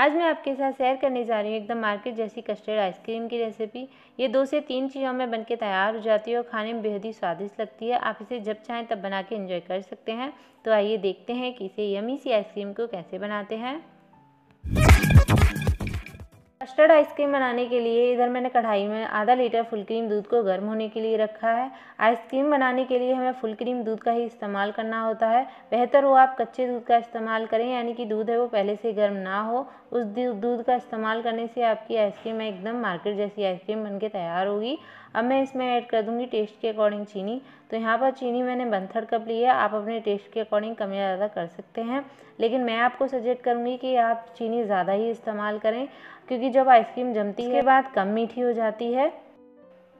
आज मैं आपके साथ शेयर करने जा रही हूँ एकदम मार्केट जैसी कस्टर्ड आइसक्रीम की रेसिपी ये दो से तीन चीज़ों में बनके तैयार हो जाती है और खाने में बेहद ही स्वादिष्ट लगती है आप इसे जब चाहें तब बना के इंजॉय कर सकते हैं तो आइए देखते हैं कि इसे यमी सी आइसक्रीम को कैसे बनाते हैं कस्टर्ड आइसक्रीम बनाने के लिए इधर मैंने कढ़ाई में आधा लीटर फुल क्रीम दूध को गर्म होने के लिए रखा है आइसक्रीम बनाने के लिए हमें फुल क्रीम दूध का ही इस्तेमाल करना होता है बेहतर हो आप कच्चे दूध का इस्तेमाल करें यानी कि दूध है वो पहले से गर्म ना हो उस दूध का इस्तेमाल करने से आपकी आइसक्रीम एकदम मार्केट जैसी आइसक्रीम बन के तैयार होगी अब मैं इसमें ऐड कर दूँगी टेस्ट के अकॉर्डिंग चीनी तो यहाँ पर चीनी मैंने वन थर्ड कप ली है आप अपने टेस्ट के अकॉर्डिंग कम या ज़्यादा कर सकते हैं लेकिन मैं आपको सजेस्ट करूँगी कि आप चीनी ज़्यादा ही इस्तेमाल करें क्योंकि जब आइसक्रीम जमती है बाद कम मीठी हो जाती है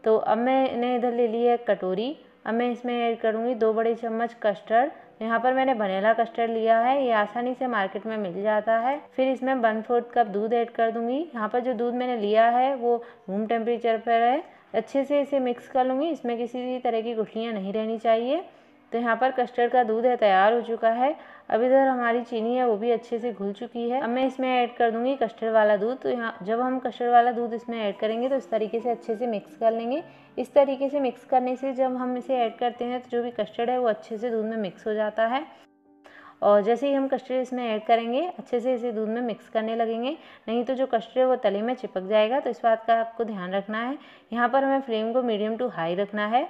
तो अब मैंने इधर ले ली है कटोरी अब मैं इसमें ऐड करूँगी दो बड़े चम्मच कस्टर्ड यहाँ पर मैंने वनीला कस्टर्ड लिया है ये आसानी से मार्केट में मिल जाता है फिर इसमें वन फोर्थ कप दूध ऐड कर दूँगी यहाँ पर जो दूध मैंने लिया है वो रूम टेम्परेचर पर है अच्छे से इसे मिक्स कर लूँगी इसमें किसी भी तरह की गुठलियाँ नहीं रहनी चाहिए तो यहाँ पर कस्टर्ड का दूध है तैयार हो चुका है अब इधर हमारी चीनी है वो भी अच्छे से घुल चुकी है अब मैं इसमें ऐड कर दूंगी कस्टर्ड वाला दूध तो यहाँ जब हम कस्टर्ड वाला दूध इसमें ऐड करेंगे तो इस तरीके से अच्छे से मिक्स कर लेंगे इस तरीके से मिक्स करने से जब हम इसे ऐड करते हैं तो जो भी कस्टर्ड है वो अच्छे से दूध में मिक्स हो जाता है और जैसे ही हम कस्टर्ड इसमें ऐड करेंगे अच्छे से इसे दूध में मिक्स करने लगेंगे नहीं तो जो कस्टर्ड है वो तले में चिपक जाएगा तो इस बात का आपको ध्यान रखना है यहाँ पर हमें फ्लेम को मीडियम टू हाई रखना है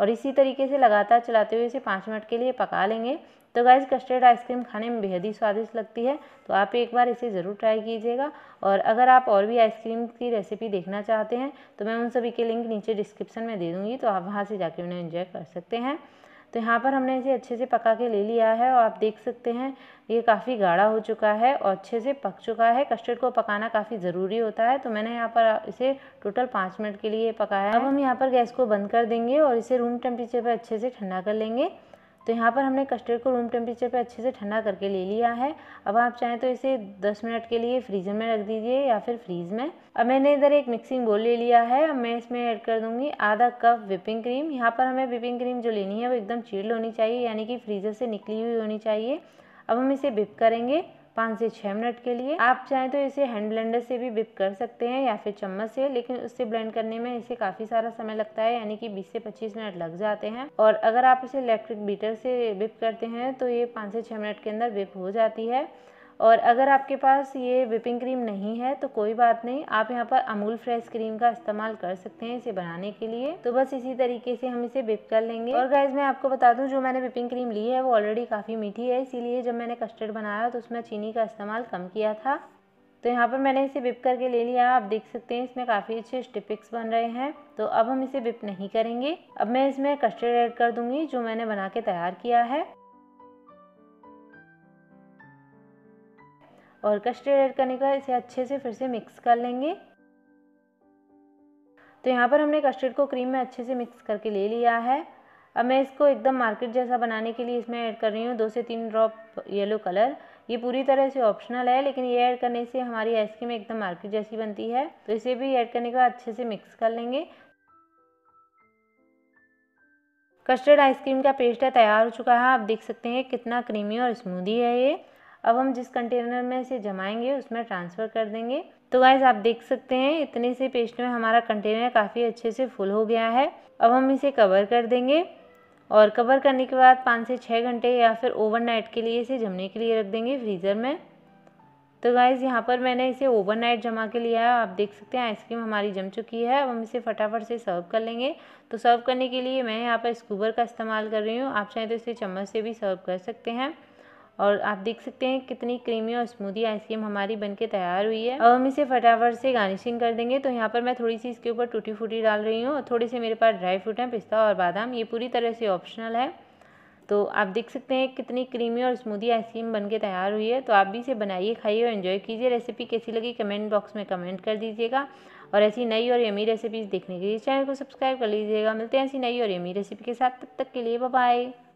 और इसी तरीके से लगातार चलाते हुए इसे पाँच मिनट के लिए पका लेंगे तो गाइज कस्टर्ड आइसक्रीम खाने में बेहद ही स्वादिष्ट लगती है तो आप एक बार इसे ज़रूर ट्राई कीजिएगा और अगर आप और भी आइसक्रीम की रेसिपी देखना चाहते हैं तो मैं उन सभी के लिंक नीचे डिस्क्रिप्शन में दे दूँगी तो आप वहाँ से जाके उन्हें इन्जॉय कर सकते हैं तो यहाँ पर हमने इसे अच्छे से पका के ले लिया है और आप देख सकते हैं ये काफ़ी गाढ़ा हो चुका है और अच्छे से पक चुका है कस्टर्ड को पकाना काफ़ी ज़रूरी होता है तो मैंने यहाँ पर इसे टोटल पाँच मिनट के लिए पकाया है अब हम यहाँ पर गैस को बंद कर देंगे और इसे रूम टेम्परेचर पर अच्छे से ठंडा कर लेंगे तो यहाँ पर हमने कस्टर्ड को रूम टेम्परेचर पे अच्छे से ठंडा करके ले लिया है अब आप चाहें तो इसे 10 मिनट के लिए फ्रीजर में रख दीजिए या फिर फ्रीज में अब मैंने इधर एक मिक्सिंग बोल ले लिया है अब मैं इसमें ऐड कर दूंगी आधा कप विपिंग क्रीम यहाँ पर हमें विपिंग क्रीम जो लेनी है वो एकदम चीड़ होनी चाहिए यानी कि फ्रीजर से निकली हुई होनी चाहिए अब हम इसे विप करेंगे पाँच से छः मिनट के लिए आप चाहें तो इसे हैंड ब्लेंडर से भी विप कर सकते हैं या फिर चम्मच से लेकिन उससे ब्लेंड करने में इसे काफ़ी सारा समय लगता है यानी कि बीस से पच्चीस मिनट लग जाते हैं और अगर आप इसे इलेक्ट्रिक बीटर से विप करते हैं तो ये पाँच से छः मिनट के अंदर विप हो जाती है और अगर आपके पास ये विपिंग क्रीम नहीं है तो कोई बात नहीं आप यहाँ पर अमूल फ्रेश क्रीम का इस्तेमाल कर सकते हैं इसे बनाने के लिए तो बस इसी तरीके से हम इसे विप कर लेंगे और गाइज मैं आपको बता दूँ जो मैंने विपिंग क्रीम ली है वो ऑलरेडी काफ़ी मीठी है इसीलिए जब मैंने कस्टर्ड बनाया तो उसमें चीनी का इस्तेमाल कम किया था तो यहाँ पर मैंने इसे विप करके ले लिया आप देख सकते हैं इसमें काफ़ी अच्छे स्टिपिक्स बन रहे हैं तो अब हम इसे विप नहीं करेंगे अब मैं इसमें कस्टर्ड ऐड कर दूंगी जो मैंने बना के तैयार किया है और कस्टर्ड ऐड करने के बाद इसे अच्छे से फिर से मिक्स कर लेंगे तो यहाँ पर हमने कस्टर्ड को क्रीम में अच्छे से मिक्स करके ले लिया है अब मैं इसको एकदम मार्केट जैसा बनाने के लिए इसमें ऐड कर रही हूँ दो से तीन ड्रॉप येलो कलर ये पूरी तरह से ऑप्शनल है लेकिन ये ऐड करने से हमारी आइसक्रीम एकदम मार्केट जैसी बनती है तो इसे भी ऐड करने के बाद अच्छे से मिक्स कर लेंगे कस्टर्ड आइसक्रीम का पेस्ट है तैयार हो चुका है आप देख सकते हैं कितना क्रीमी और स्मूदी है ये अब हम जिस कंटेनर में इसे जमाएंगे उसमें ट्रांसफ़र कर देंगे तो गाइज आप देख सकते हैं इतने से पेस्ट में हमारा कंटेनर काफ़ी अच्छे से फुल हो गया है अब हम इसे कवर कर देंगे और कवर करने के बाद पाँच से छः घंटे या फिर ओवरनाइट के लिए इसे जमने के लिए रख देंगे फ्रीज़र में तो गाइज़ यहाँ पर मैंने इसे ओवरनाइट जमा के लिया है आप देख सकते हैं आइसक्रीम हमारी जम चुकी है अब हम इसे फटाफट से सर्व कर लेंगे तो सर्व करने के लिए मैं यहाँ पर स्कूबर का इस्तेमाल कर रही हूँ आप चाहें तो इसे चम्मच से भी सर्व कर सकते हैं और आप देख सकते हैं कितनी क्रीमी और स्मूदी आइसक्रीम हमारी बन के तैयार हुई है अब हम इसे फटाफट से गार्निशिंग कर देंगे तो यहाँ पर मैं थोड़ी सी इसके ऊपर टूटी फूटी डाल रही हूँ और थोड़े से मेरे पास ड्राई फ्रूट हैं पिस्ता और बादाम ये पूरी तरह से ऑप्शनल है तो आप देख सकते हैं कितनी क्रीमी और स्मूदी आइसक्रीम बनके तैयार हुई है तो आप भी इसे बनाइए खाइए और एंजॉय कीजिए रेसिपी कैसी लगी कमेंट बॉक्स में कमेंट कर दीजिएगा और ऐसी नई और यमी रेसिपीज़ देखने के लिए चैनल को सब्सक्राइब कर लीजिएगा मिलते हैं ऐसी नई और यमी रेसिपी के साथ तब तक के लिए बाय